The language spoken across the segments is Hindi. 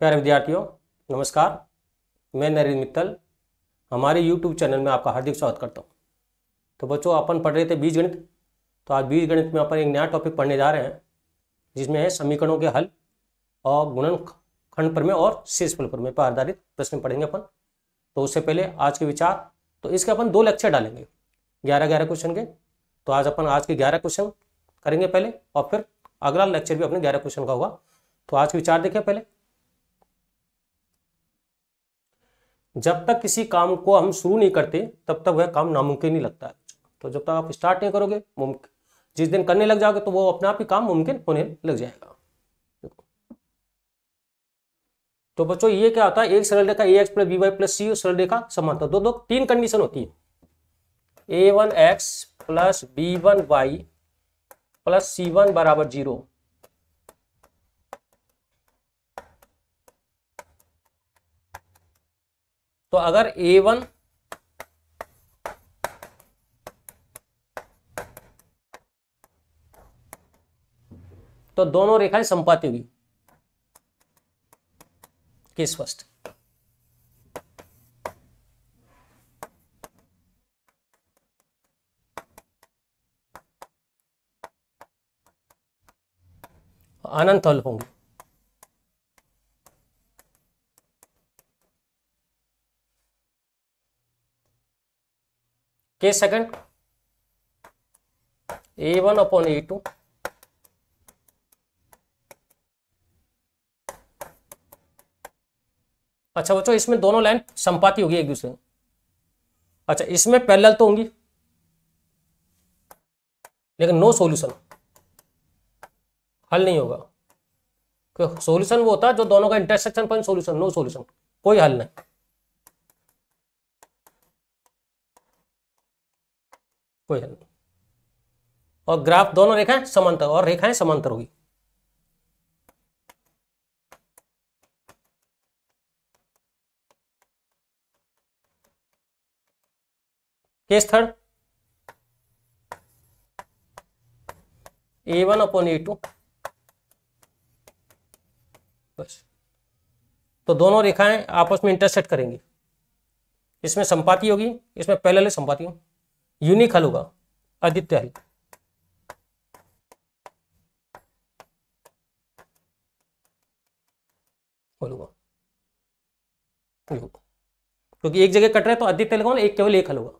प्यारे विद्यार्थियों नमस्कार मैं नरेंद्र मित्तल हमारे यूट्यूब चैनल में आपका हार्दिक स्वागत करता हूँ तो बच्चों अपन पढ़ रहे थे बीज गणित तो आज बीज गणित में अपन एक नया टॉपिक पढ़ने जा रहे हैं जिसमें है समीकरणों के हल और गुणन खंड पर में और शीर्षफल पर में पर आधारित प्रश्न पढ़ेंगे अपन तो उससे पहले आज के विचार तो इसके अपन दो लेक्चर डालेंगे ग्यारह ग्यारह क्वेश्चन के तो आज अपन आज के ग्यारह क्वेश्चन करेंगे पहले और फिर अगला लेक्चर भी अपने ग्यारह क्वेश्चन का होगा तो आज के विचार देखें पहले जब तक किसी काम को हम शुरू नहीं करते तब तक वह काम नामुमकिन ही लगता है तो जब तक आप स्टार्ट नहीं करोगे मुमकिन जिस दिन करने लग जाओगे तो वो अपने आप ही काम मुमकिन होने लग जाएगा तो बच्चों ये क्या होता है एक सरल रेखा A X plus B Y plus C सरल रेखा समानता दो दो तीन कंडीशन होती है A one X plus B one Y plus C one बराबर जीरो तो अगर ए वन तो दोनों रेखाएं संपाती हुई केस फर्स्ट अनंत होंगे के second A one upon A two अच्छा बच्चों इसमें दोनों लाइन संपाती होगी एक दूसरे अच्छा इसमें पैरेलल तो होंगी लेकिन नो सॉल्यूशन हल नहीं होगा सॉल्यूशन वो होता है जो दोनों का intersection point solution no solution कोई हल नहीं कोई हल और ग्राफ दोनों रेखाएं समांतर और रेखाएं समांतर होगी case third A one upon A two बस तो दोनों रेखाएं आपस में इंटरसेक्ट करेंगी इसमें संपाति होगी इसमें पहले संपाति होगी यूनिक हल होगा आदित्य हल क्योंकि एक जगह कट रहे तो आदित्य हल एक केवल एक हल होगा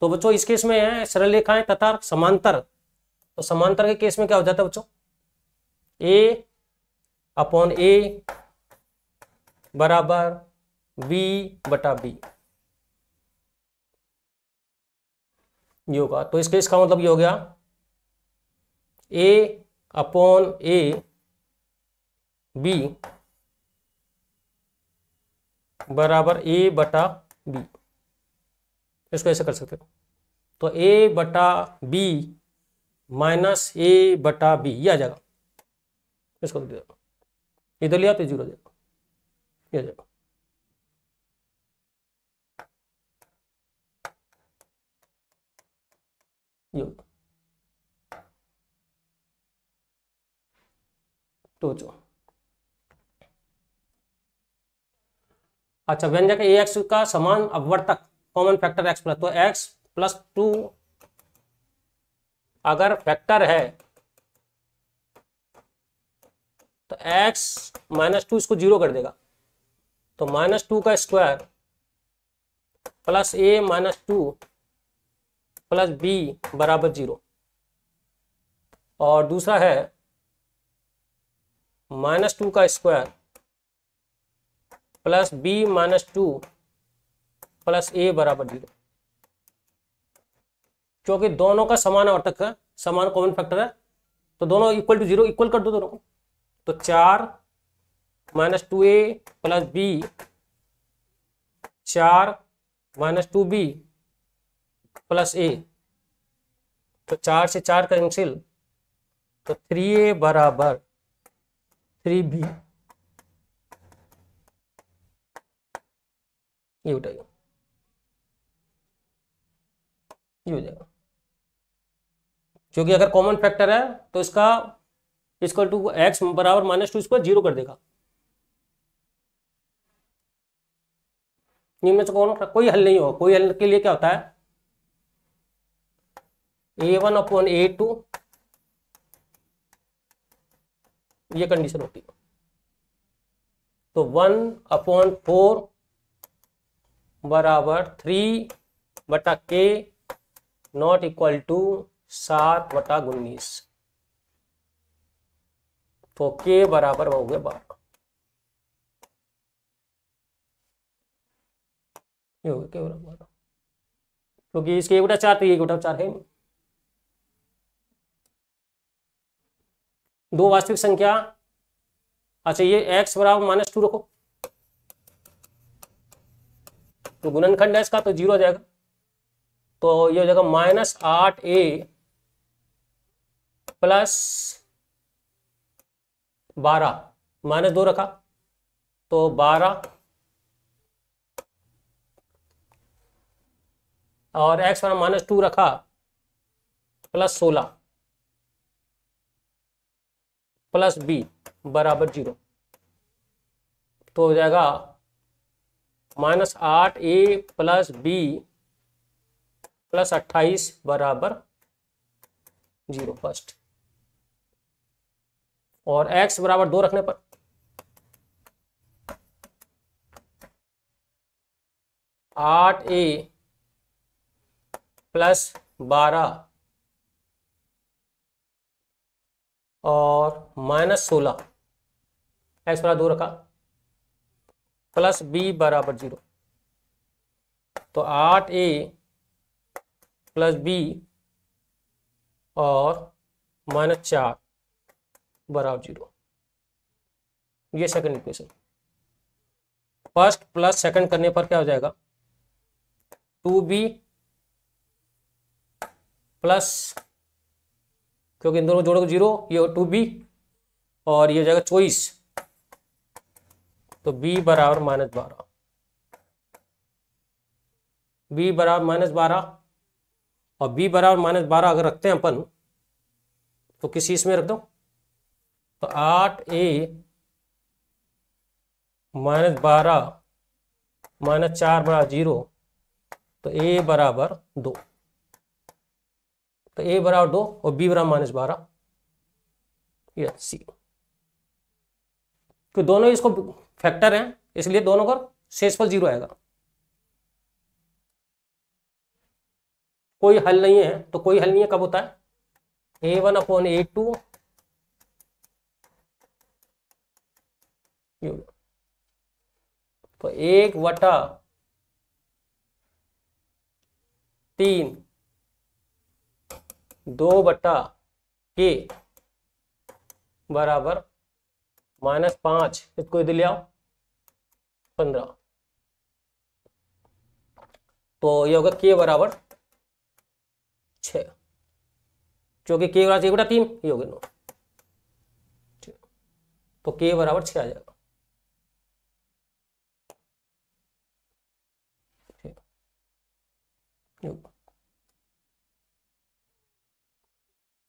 तो बच्चों इस केस में है सरल रेखाएं तथा समांतर तो समांतर के केस में क्या हो जाता है बच्चों ए अपॉन ए बराबर बी बटा बी ये होगा तो इसके इसका मतलब ये हो गया ए अपॉन ए बी बराबर ए बटा बी इसको ऐसे कर सकते हो तो ए बटा बी माइनस ए बटा बी ये आ जाएगा इसको इधर लिया तो जीरो जाएगा ये आ जाएगा योग टोचो अच्छा व्यंजक ए एक्स का समान अवर्तक कॉमन फैक्टर एक्स प्लस तो एक्स प्लस टू अगर फैक्टर है तो एक्स माइनस टू इसको जीरो कर देगा तो माइनस टू का square plus A minus two plus B बराबर जीरो और दूसरा है माइनस टू का square plus B minus two plus A बराबर जीरो क्योंकि दोनों का समान अवर्तक है समान कॉमन फैक्टर है तो दोनों इक्वल टू जीरो इक्वल कर दो दोनों को तो चार minus two A plus B चार minus two B plus A तो चार से चार कैंसिल तो थ्री ए बराबर थ्री बी ये हो जाएगा ये हो जाएगा क्योंकि अगर कॉमन फैक्टर है तो इसका इसको टू एक्स बराबर माइनस टू इसको जीरो कर देगा इनमें से कौन कोई हल नहीं होगा कोई हल के लिए क्या होता है A one upon A two ये कंडीशन होती है तो वन अपॉन फोर बराबर थ्री बटा के नॉट इक्वल टू सात बटा उन्नीस तो के बराबर हो गए बारह ये हो गया के बराबर क्योंकि इसके एक बटा चार तो एक बटा चार है दो वास्तविक संख्या अच्छा ये x बराबर माइनस टू रखो तो गुणनखंड है इसका तो जीरो आ जाएगा तो ये हो जाएगा माइनस आठ ए प्लस बारह माइनस दो रखा तो बारह और x बराबर माइनस टू रखा प्लस सोलह प्लस बी बराबर जीरो तो हो जाएगा माइनस आठ ए प्लस बी प्लस अट्ठाईस बराबर जीरो फर्स्ट और एक्स बराबर दो रखने पर आठ ए प्लस बारह और माइनस सोलह एक्स बराबर दो रखा प्लस बी बराबर जीरो तो आठ ए प्लस बी और माइनस चार बराबर जीरो ये second equation first plus second करने पर क्या हो जाएगा टू बी प्लस क्योंकि इन दोनों को जोड़ोगे तो जीरो ये टू बी और ये हो जाएगा चौबीस तो बी बराबर माइनस बारह बी बराबर माइनस बारह और बी बराबर माइनस बारह अगर रखते हैं अपन तो किसी इसमें रख दो तो आठ ए माइनस बारह माइनस चार बराबर जीरो तो ए बराबर दो तो ए बराबर दो और बी बराबर माइनस बारह सी तो दोनों इसको फैक्टर हैं इसलिए दोनों का शेषफल जीरो आएगा कोई हल नहीं है तो कोई हल नहीं है कब होता है A one upon A two तो एक वटा तीन दो बट्टा के बराबर माइनस पांच इसको इधर ले आओ पंद्रह तो ये होगा के बराबर छ क्योंकि के बराबर एक बटा तीन ये हो गया नौ तो के बराबर छ आ जाएगा ठीक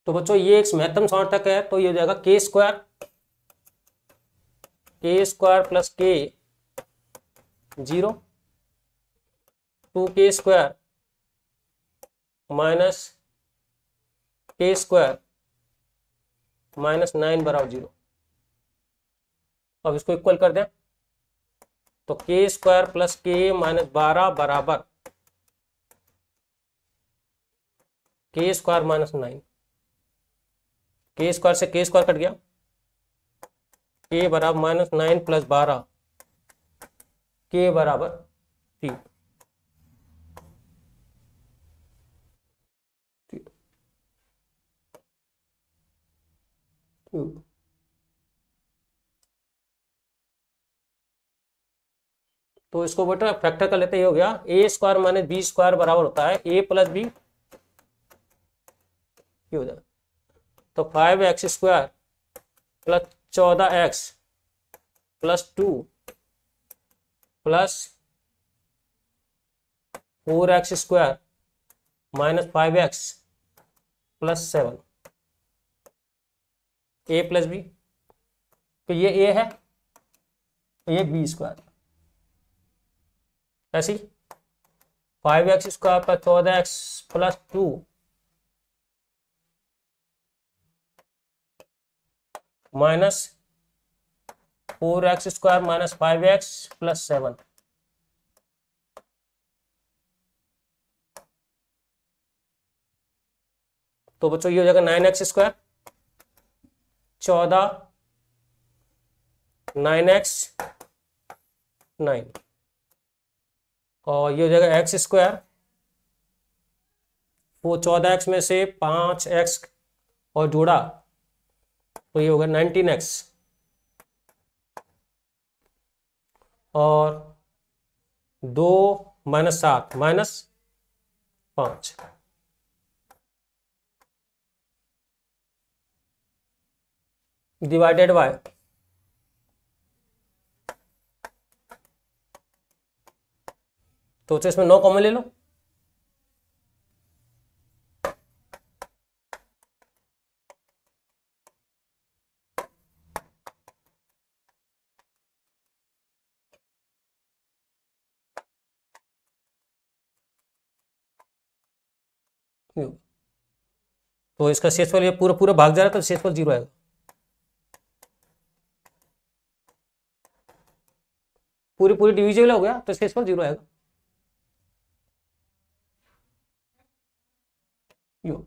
तो बच्चों ये एक महत्तम सार्थक है तो ये हो जाएगा K square K square plus K zero two K square minus K square minus nine बराबर जीरो अब इसको इक्वल कर दें तो के स्क्वायर प्लस के माइनस बारह बराबर K square minus nine K square से के स्क्वायर कट गया के बराबर माइनस नाइन प्लस बारह के बराबर तीन तो इसको बेटा फैक्टर कर लेते ही हो गया A square minus B square बराबर होता है ए प्लस बी हो जाए तो फाइव एक्स स्क्वायर प्लस चौदह X plus two plus four X square minus five X plus seven A plus B तो ये ए है ये बी स्क्वायर ऐसी फाइव एक्स स्क्वायर प्लस चौदह X plus two minus four X square minus five X plus seven तो बच्चों ये हो जाएगा नाइन एक्स स्क्वायर चौदह नाइन एक्स नाइन और ये हो जाएगा एक्स स्क्वायर वो चौदह एक्स में से पांच एक्स और जोड़ा तो ये होगा नाइनटीन एक्स और दो माइनस सात माइनस पांच डिवाइडेड बाय तो इसमें नौ कॉमन ले लो हम्म। तो इसका शेषफल ये पूरा पूरा भाग जा रहा है तो शेषफल जीरो आएगा पूरी पूरी डिविजिबल हो गया तो शेषफल जीरो आएगा योग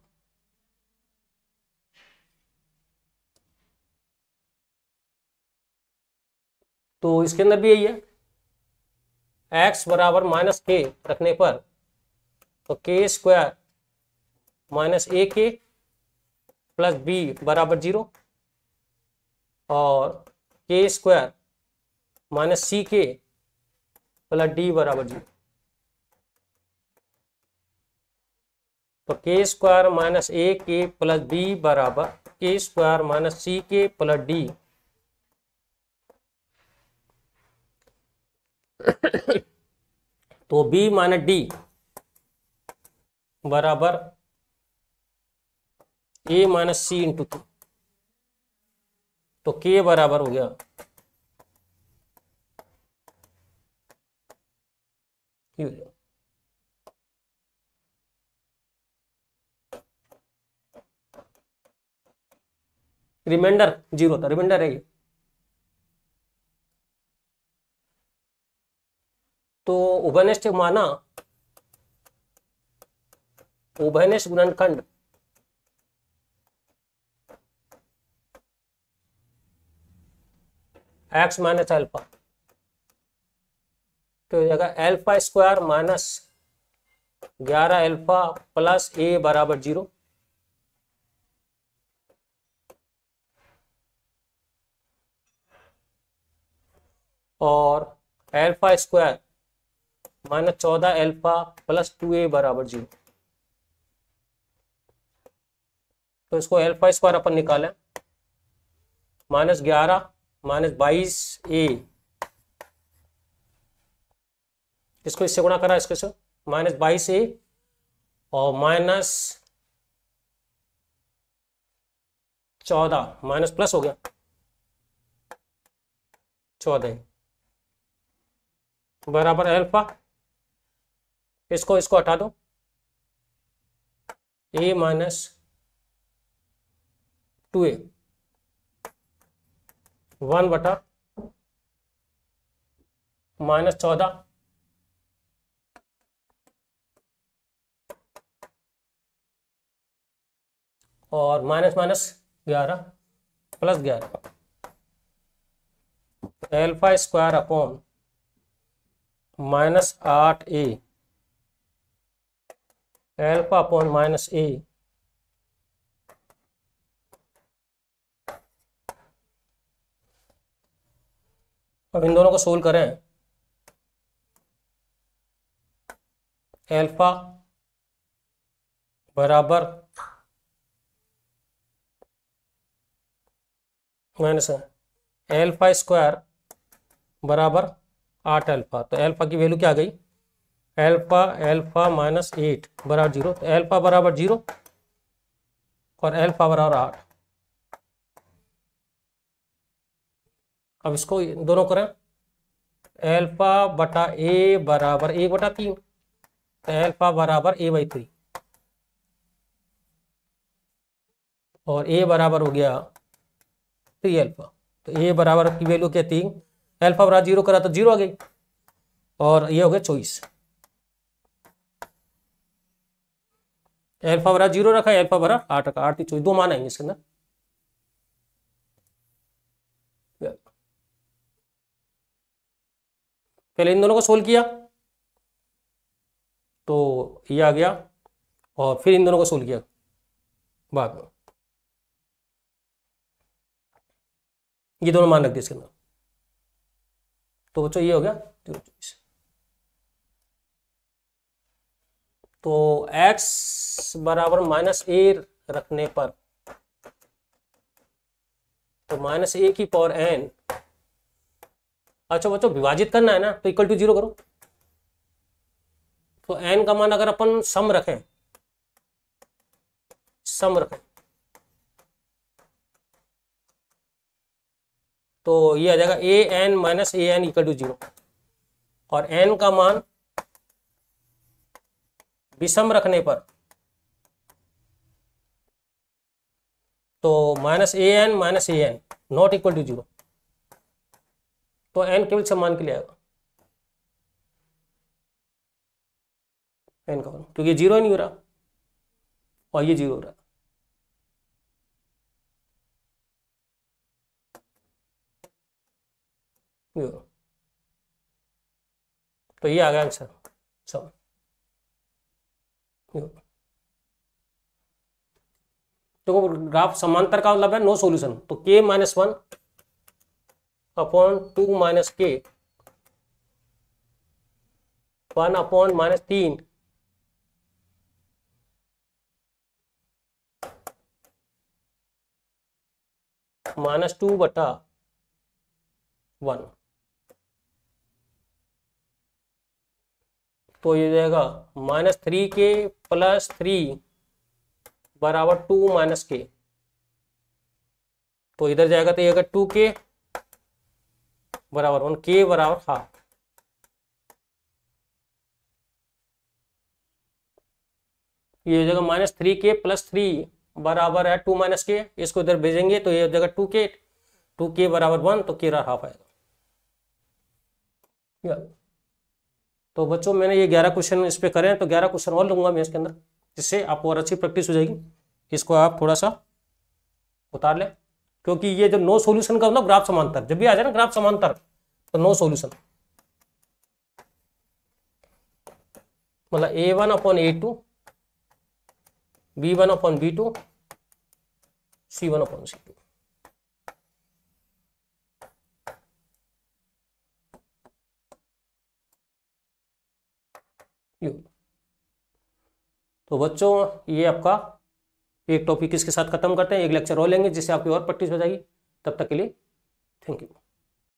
तो इसके अंदर भी यही है एक्स बराबर माइनस के रखने पर तो के स्क्वायर माइनस ए के प्लस बी बराबर जीरो और के square minus C K plus D बराबर जीरो तो के स्क्वायर माइनस ए के प्लस बी बराबर K square minus C K plus D तो बी माइनस डी बराबर A minus C into two तो के बराबर हो गया रिमाइंडर जीरो था रिमाइंडर है ये तो ओबनेस्ट माना ओबनेस्ट गुणनखंड एक्स माइनस एल्फा तो जगह जाएगा एल्फा स्क्वायर माइनस ग्यारह एल्फा प्लस ए बराबर जीरो और एल्फा स्क्वायर माइनस चौदह एल्फा प्लस टू ए बराबर जीरो तो इसको एल्फा स्क्वायर अपन निकालें माइनस ग्यारह माइनस बाईस ए इसको इससे गुणा करा इसको माइनस बाईस ए और माइनस चौदह माइनस प्लस हो गया चौदह बराबर अल्फा इसको इसको हटा दो A minus two A one बटा माइनस चौदह और माइनस माइनस ग्यारह प्लस ग्यारह एल्फा स्क्वायर अपॉन माइनस आठ A alpha upon minus A अब इन दोनों को सोल्व करें एल्फा बराबर माइनस एल्फा स्क्वायर बराबर आठ एल्फा तो एल्फा की वैल्यू क्या आ गई एल्फा एल्फा माइनस एट बराबर जीरो तो एल्फा बराबर जीरो और एल्फा बराबर आठ अब इसको दोनों करें एल्फा बटा ए बराबर एक बटा तीन तो एल्फा बराबर ए बाई थ्री और ए बराबर हो गया थ्री एल्फा तो ए बराबर की वैल्यू क्या तीन एल्फा बराबर जीरो करा तो जीरो आ गई और ये हो गया चौबीस एल्फा बराबर जीरो रखा एल्फा बराबर आठ रखा आठ चौबीस दो मान आएंगे इसके अंदर पहले इन दोनों को सोल्व किया तो ये आ गया और फिर इन दोनों को सोल्व किया बाद में ये दोनों मान रख दिए इसके अंदर तो बच्चों ये हो गया जीरो चौबीस तो x बराबर माइनस ए रखने पर तो माइनस ए की पावर n अच्छा बच्चों मतलब विभाजित करना है ना तो इक्वल टू जीरो करो तो एन का मान अगर अपन सम रखें सम रखें तो ये आ जाएगा A N minus A N equal to zero और एन का मान विषम रखने पर तो minus A N minus A N not equal to zero तो एन केवल सम्मान के लिए आएगा एन का वन क्योंकि जीरो नहीं हो रहा और ये जीरो हो रहा जीरो तो ये आ गया आंसर सब तो ग्राफ समांतर का मतलब है नो सॉल्यूशन तो K minus one upon two minus K one upon minus तीन माइनस टू बटा वन तो ये जाएगा minus three K plus three बराबर टू माइनस के तो इधर जाएगा तो ये अगर टू के बराबर वन के बराबर हाफ ये हो जाएगा minus three K plus three बराबर है टू माइनस के इसको इधर भेजेंगे तो ये हो जाएगा टू के टू के बराबर वन तो के हाफ आएगा तो बच्चों मैंने ये ग्यारह क्वेश्चन इस पर करें तो ग्यारह क्वेश्चन और लूंगा मैं इसके अंदर जिससे आपको और अच्छी प्रैक्टिस हो जाएगी इसको आप थोड़ा सा उतार लें क्योंकि ये जो नो सोल्यूशन का मतलब ग्राफ समांतर जब भी आ जाए ना ग्राफ समांतर तो नो सोल्यूशन मतलब A one upon A two B one upon B two C one upon C two तो बच्चों ये आपका एक टॉपिक इसके साथ खत्म करते हैं एक लेक्चर और लेंगे जिससे आपकी और प्रैक्टिस हो जाएगी तब तक के लिए थैंक यू